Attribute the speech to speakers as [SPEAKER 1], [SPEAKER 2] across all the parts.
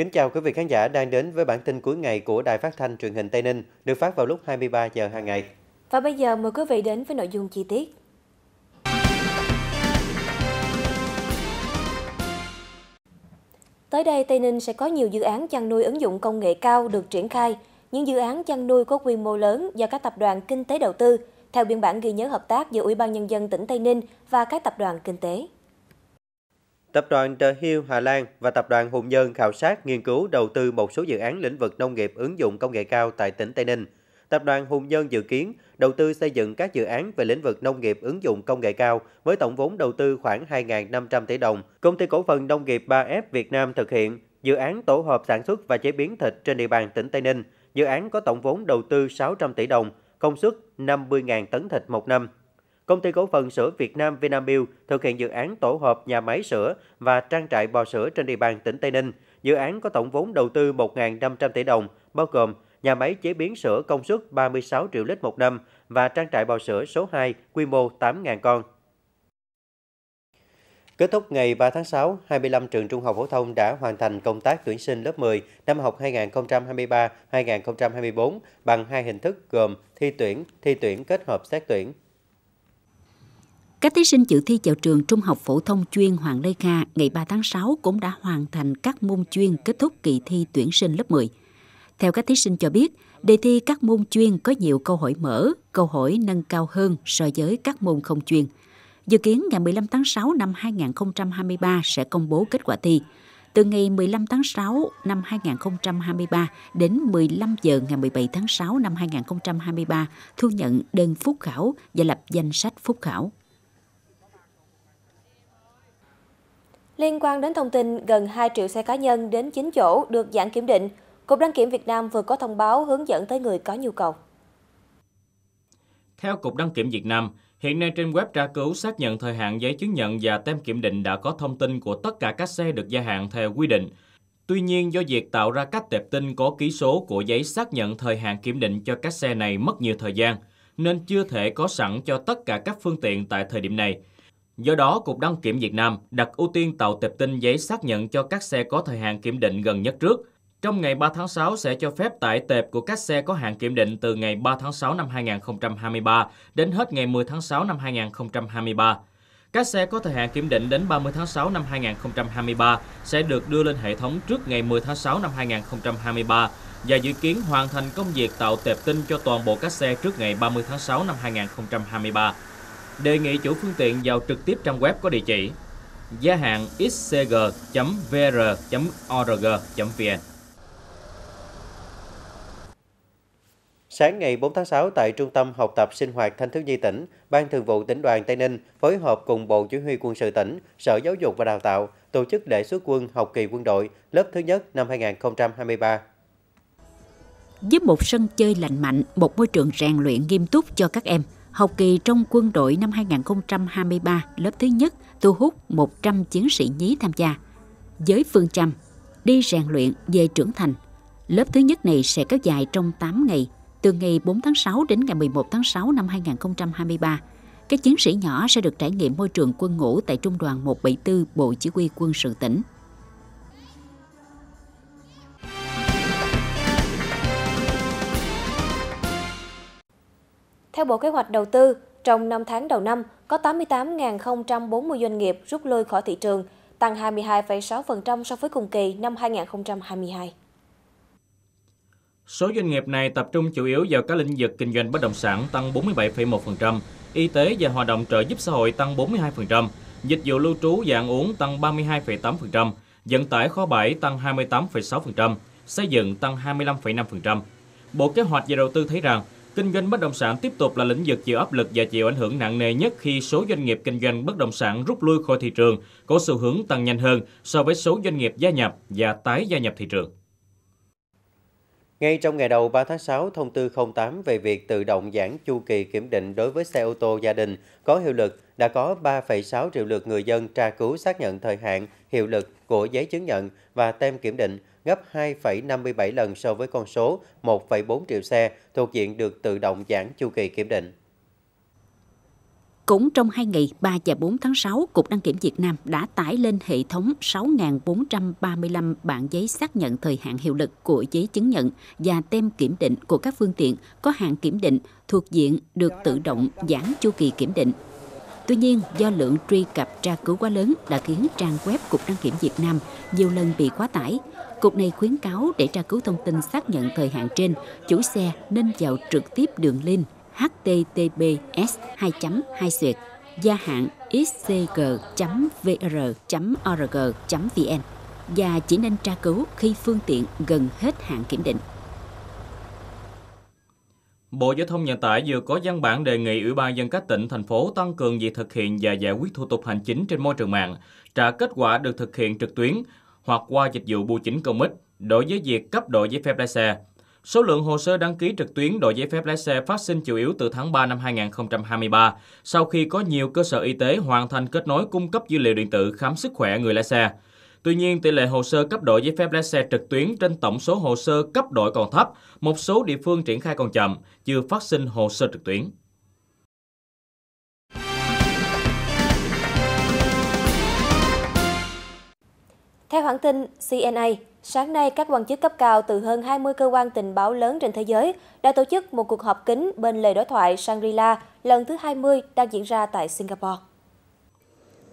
[SPEAKER 1] Kính chào quý vị khán giả đang đến với bản tin cuối ngày của Đài Phát thanh truyền hình Tây Ninh, được phát vào lúc 23 giờ hàng ngày.
[SPEAKER 2] Và bây giờ mời quý vị đến với nội dung chi tiết. Tới đây, Tây Ninh sẽ có nhiều dự án chăn nuôi ứng dụng công nghệ cao được triển khai. Những dự án chăn nuôi có quy mô lớn do các tập đoàn kinh tế đầu tư, theo biên bản ghi nhớ hợp tác giữa Ủy ban Nhân dân tỉnh Tây Ninh và các tập đoàn kinh tế.
[SPEAKER 1] Tập đoàn The Hill Hà Lan và Tập đoàn Hùng Nhân khảo sát nghiên cứu đầu tư một số dự án lĩnh vực nông nghiệp ứng dụng công nghệ cao tại tỉnh Tây Ninh. Tập đoàn Hùng Nhân dự kiến đầu tư xây dựng các dự án về lĩnh vực nông nghiệp ứng dụng công nghệ cao với tổng vốn đầu tư khoảng 2.500 tỷ đồng. Công ty cổ phần nông nghiệp 3F Việt Nam thực hiện dự án tổ hợp sản xuất và chế biến thịt trên địa bàn tỉnh Tây Ninh. Dự án có tổng vốn đầu tư 600 tỷ đồng, công suất 50.000 tấn thịt một năm. Công ty cổ phần sữa Việt Nam Vinamilk thực hiện dự án tổ hợp nhà máy sữa và trang trại bò sữa trên địa bàn tỉnh Tây Ninh. Dự án có tổng vốn đầu tư 1.500 tỷ đồng, bao gồm nhà máy chế biến sữa công suất 36 triệu lít một năm và trang trại bò sữa số 2 quy mô 8.000 con. Kết thúc ngày 3 tháng 6, 25 trường trung học phổ thông đã hoàn thành công tác tuyển sinh lớp 10 năm học 2023-2024 bằng hai hình thức gồm thi tuyển, thi tuyển kết hợp xét tuyển.
[SPEAKER 3] Các thí sinh dự thi vào trường Trung học phổ thông chuyên Hoàng Lê Kha ngày 3 tháng 6 cũng đã hoàn thành các môn chuyên kết thúc kỳ thi tuyển sinh lớp 10. Theo các thí sinh cho biết, đề thi các môn chuyên có nhiều câu hỏi mở, câu hỏi nâng cao hơn so với các môn không chuyên. Dự kiến ngày 15 tháng 6 năm 2023 sẽ công bố kết quả thi. Từ ngày 15 tháng 6 năm 2023 đến 15 giờ ngày 17 tháng 6 năm 2023 thu nhận đơn phúc khảo và lập danh sách phúc khảo.
[SPEAKER 2] Liên quan đến thông tin gần 2 triệu xe cá nhân đến 9 chỗ được giãn kiểm định, Cục Đăng kiểm Việt Nam vừa có thông báo hướng dẫn tới người có nhu cầu.
[SPEAKER 4] Theo Cục Đăng kiểm Việt Nam, hiện nay trên web tra cứu xác nhận thời hạn giấy chứng nhận và tem kiểm định đã có thông tin của tất cả các xe được gia hạn theo quy định. Tuy nhiên, do việc tạo ra các tệp tin có ký số của giấy xác nhận thời hạn kiểm định cho các xe này mất nhiều thời gian, nên chưa thể có sẵn cho tất cả các phương tiện tại thời điểm này – Do đó, Cục Đăng kiểm Việt Nam đặt ưu tiên tạo tệp tin giấy xác nhận cho các xe có thời hạn kiểm định gần nhất trước. Trong ngày 3 tháng 6 sẽ cho phép tải tệp của các xe có hạn kiểm định từ ngày 3 tháng 6 năm 2023 đến hết ngày 10 tháng 6 năm 2023. Các xe có thời hạn kiểm định đến 30 tháng 6 năm 2023 sẽ được đưa lên hệ thống trước ngày 10 tháng 6 năm 2023 và dự kiến hoàn thành công việc tạo tệp tin cho toàn bộ các xe trước ngày 30 tháng 6 năm 2023 đề nghị chủ phương tiện vào trực tiếp trang web có địa chỉ gia hạn xcg.vr.org.vn.
[SPEAKER 1] Sáng ngày 4 tháng 6 tại Trung tâm Học tập Sinh hoạt Thanh thiếu nhi tỉnh, Ban Thường vụ tỉnh đoàn Tây Ninh phối hợp cùng Bộ Chỉ huy quân sự tỉnh, Sở Giáo dục và Đào tạo tổ chức lễ xuất quân học kỳ quân đội lớp thứ nhất năm 2023.
[SPEAKER 3] Với một sân chơi lành mạnh, một môi trường rèn luyện nghiêm túc cho các em – Học kỳ trong quân đội năm 2023 lớp thứ nhất thu hút 100 chiến sĩ nhí tham gia. Với phương châm đi rèn luyện về trưởng thành, lớp thứ nhất này sẽ kéo dài trong 8 ngày, từ ngày 4 tháng 6 đến ngày 11 tháng 6 năm 2023. Các chiến sĩ nhỏ sẽ được trải nghiệm môi trường quân ngũ tại Trung đoàn 174 Bộ Chỉ huy Quân sự tỉnh.
[SPEAKER 2] Theo Bộ Kế hoạch Đầu tư, trong 5 tháng đầu năm, có 88.040 doanh nghiệp rút lui khỏi thị trường, tăng 22,6% so với cùng kỳ năm 2022.
[SPEAKER 4] Số doanh nghiệp này tập trung chủ yếu vào các lĩnh vực kinh doanh bất động sản tăng 47,1%, y tế và hoạt động trợ giúp xã hội tăng 42%, dịch vụ lưu trú và ăn uống tăng 32,8%, vận tải kho bãi tăng 28,6%, xây dựng tăng 25,5%. Bộ Kế hoạch và Đầu tư thấy rằng Kinh doanh bất động sản tiếp tục là lĩnh vực chịu áp lực và chịu ảnh hưởng nặng nề nhất khi số doanh nghiệp kinh doanh bất động sản rút lui khỏi thị trường có xu hướng tăng nhanh hơn so với số doanh nghiệp gia nhập và tái gia nhập thị trường.
[SPEAKER 1] Ngay trong ngày đầu 3 tháng 6, thông tư 08 về việc tự động giãn chu kỳ kiểm định đối với xe ô tô gia đình có hiệu lực đã có 3,6 triệu lượt người dân tra cứu xác nhận thời hạn, hiệu lực của giấy chứng nhận và tem kiểm định gấp 2,57 lần so với con số 1,4 triệu xe thuộc diện được tự động giãn chu kỳ kiểm định.
[SPEAKER 3] Cũng trong hai ngày 3 và 4 tháng 6, Cục Đăng kiểm Việt Nam đã tải lên hệ thống 6.435 bản giấy xác nhận thời hạn hiệu lực của giấy chứng nhận và tem kiểm định của các phương tiện có hạn kiểm định thuộc diện được tự động giãn chu kỳ kiểm định. Tuy nhiên, do lượng truy cập tra cứu quá lớn đã khiến trang web Cục Đăng kiểm Việt Nam nhiều lần bị quá tải, Cục này khuyến cáo để tra cứu thông tin xác nhận thời hạn trên, chủ xe nên vào trực tiếp đường link https 2 2 xuyệt gia hạn xcg.vr.org.vn và chỉ nên tra cứu khi phương tiện gần hết hạn kiểm định.
[SPEAKER 4] Bộ Giao thông Vận tải vừa có văn bản đề nghị Ủy ban dân các tỉnh, thành phố tăng cường việc thực hiện và giải quyết thủ tục hành chính trên môi trường mạng, trả kết quả được thực hiện trực tuyến, hoặc qua dịch vụ bưu chính công ích đối với việc cấp đổi giấy phép lái xe. Số lượng hồ sơ đăng ký trực tuyến đổi giấy phép lái xe phát sinh chủ yếu từ tháng 3 năm 2023, sau khi có nhiều cơ sở y tế hoàn thành kết nối cung cấp dữ liệu điện tử khám sức khỏe người lái xe. Tuy nhiên, tỷ lệ hồ sơ cấp đổi giấy phép lái xe trực tuyến trên tổng số hồ sơ cấp đổi còn thấp, một số địa phương triển khai còn chậm, chưa phát sinh hồ sơ trực tuyến.
[SPEAKER 2] Theo hãng tin CNA, sáng nay các quan chức cấp cao từ hơn 20 cơ quan tình báo lớn trên thế giới đã tổ chức một cuộc họp kín bên lề đối thoại Shangri-La lần thứ 20 đang diễn ra tại Singapore.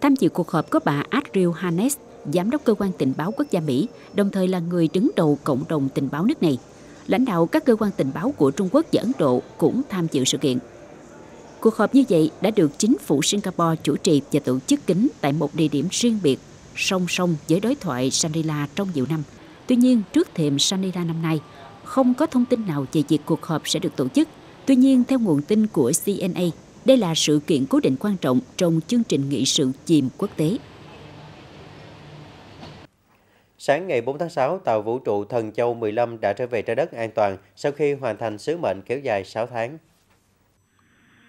[SPEAKER 3] Tham dự cuộc họp có bà Adriel Hanes, giám đốc cơ quan tình báo quốc gia Mỹ, đồng thời là người đứng đầu cộng đồng tình báo nước này. Lãnh đạo các cơ quan tình báo của Trung Quốc và Ấn Độ cũng tham dự sự kiện. Cuộc họp như vậy đã được chính phủ Singapore chủ trì và tổ chức kín tại một địa điểm riêng biệt song song với đối thoại Shangri-La trong nhiều năm. Tuy nhiên, trước thềm Shangri-La năm nay, không có thông tin nào về việc cuộc họp sẽ được tổ chức. Tuy nhiên, theo nguồn tin của CNA, đây là sự kiện cố định quan trọng trong chương trình nghị sự chìm quốc tế.
[SPEAKER 1] Sáng ngày 4 tháng 6, tàu vũ trụ Thần Châu 15 đã trở về trái đất an toàn sau khi hoàn thành sứ mệnh kéo dài 6 tháng.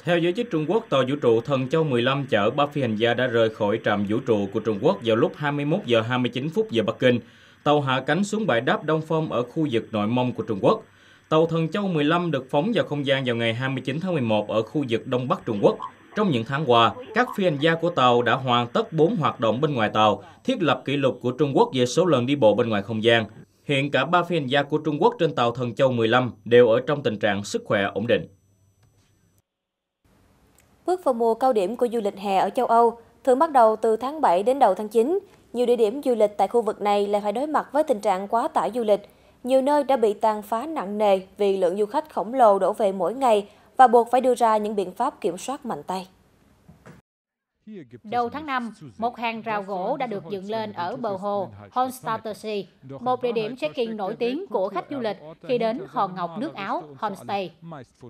[SPEAKER 4] Theo giới chức Trung Quốc, tàu vũ trụ Thần Châu 15 chở 3 phi hành gia đã rời khỏi trạm vũ trụ của Trung Quốc vào lúc 21 giờ 29 phút giờ Bắc Kinh. Tàu hạ cánh xuống bãi đáp Đông Phong ở khu vực nội Mông của Trung Quốc. Tàu Thần Châu 15 được phóng vào không gian vào ngày 29 tháng 11 ở khu vực Đông Bắc Trung Quốc. Trong những tháng qua, các phi hành gia của tàu đã hoàn tất 4 hoạt động bên ngoài tàu, thiết lập kỷ lục của Trung Quốc về số lần đi bộ bên ngoài không gian. Hiện cả 3 phi hành gia của Trung Quốc trên tàu Thần Châu 15 đều ở trong tình trạng sức khỏe ổn định.
[SPEAKER 2] Bước vào mùa cao điểm của du lịch hè ở châu Âu, thường bắt đầu từ tháng 7 đến đầu tháng 9. Nhiều địa điểm du lịch tại khu vực này lại phải đối mặt với tình trạng quá tải du lịch. Nhiều nơi đã bị tàn phá nặng nề vì lượng du khách khổng lồ đổ về mỗi ngày và buộc phải đưa ra những biện pháp kiểm soát mạnh tay.
[SPEAKER 5] Đầu tháng 5, một hàng rào gỗ đã được dựng lên ở bờ hồ Honstattersee, một địa điểm check-in nổi tiếng của khách du lịch khi đến hòn ngọc nước Áo Homestay.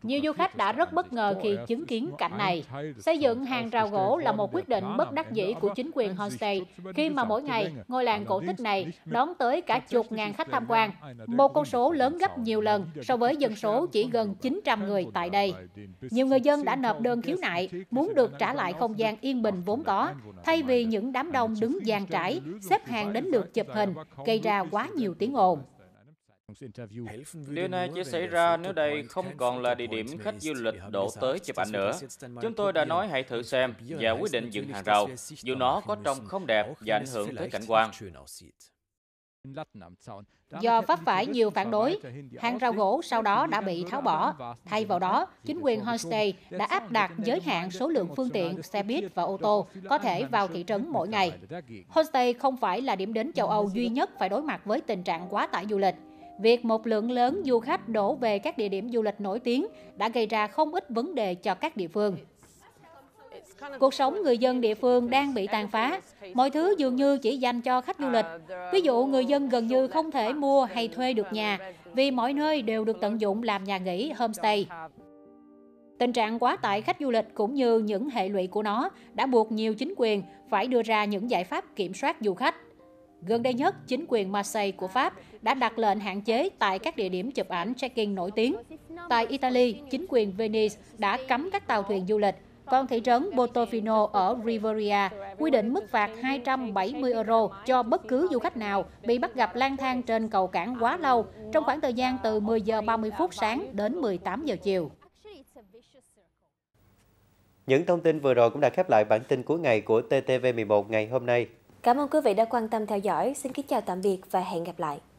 [SPEAKER 5] Nhiều du khách đã rất bất ngờ khi chứng kiến cảnh này. Xây dựng hàng rào gỗ là một quyết định bất đắc dĩ của chính quyền Homestay khi mà mỗi ngày ngôi làng cổ tích này đón tới cả chục ngàn khách tham quan, một con số lớn gấp nhiều lần so với dân số chỉ gần 900 người tại đây. Nhiều người dân đã nộp đơn khiếu nại muốn được trả lại không gian yên bình vốn có, thay vì những đám đông đứng dàn trải, xếp hàng đến lượt chụp hình, gây ra quá nhiều tiếng ồn.
[SPEAKER 4] Điều này chỉ xảy ra nếu đây không còn là địa điểm khách du lịch đổ tới chụp ảnh nữa. Chúng tôi đã nói hãy thử xem và quyết định dựng hàng rào, dù nó có trông không đẹp và ảnh hưởng tới cảnh quan.
[SPEAKER 5] Do vấp phải nhiều phản đối, hàng rào gỗ sau đó đã bị tháo bỏ. Thay vào đó, chính quyền Homestay đã áp đặt giới hạn số lượng phương tiện, xe buýt và ô tô có thể vào thị trấn mỗi ngày. Homestay không phải là điểm đến châu Âu duy nhất phải đối mặt với tình trạng quá tải du lịch. Việc một lượng lớn du khách đổ về các địa điểm du lịch nổi tiếng đã gây ra không ít vấn đề cho các địa phương. Cuộc sống người dân địa phương đang bị tàn phá. Mọi thứ dường như chỉ dành cho khách du lịch. Ví dụ, người dân gần như không thể mua hay thuê được nhà vì mọi nơi đều được tận dụng làm nhà nghỉ, homestay. Tình trạng quá tải khách du lịch cũng như những hệ lụy của nó đã buộc nhiều chính quyền phải đưa ra những giải pháp kiểm soát du khách. Gần đây nhất, chính quyền Marseille của Pháp đã đặt lệnh hạn chế tại các địa điểm chụp ảnh check-in nổi tiếng. Tại Italy, chính quyền Venice đã cấm các tàu thuyền du lịch còn thị trấn Botovino ở Riveria quy định mức phạt 270 euro cho bất cứ du khách nào bị bắt gặp lang thang trên cầu cảng quá lâu trong khoảng thời gian từ 10 giờ 30 phút sáng đến 18 giờ chiều.
[SPEAKER 1] Những thông tin vừa rồi cũng đã khép lại bản tin cuối ngày của TTV11 ngày hôm nay.
[SPEAKER 2] Cảm ơn quý vị đã quan tâm theo dõi. Xin kính chào tạm biệt và hẹn gặp lại.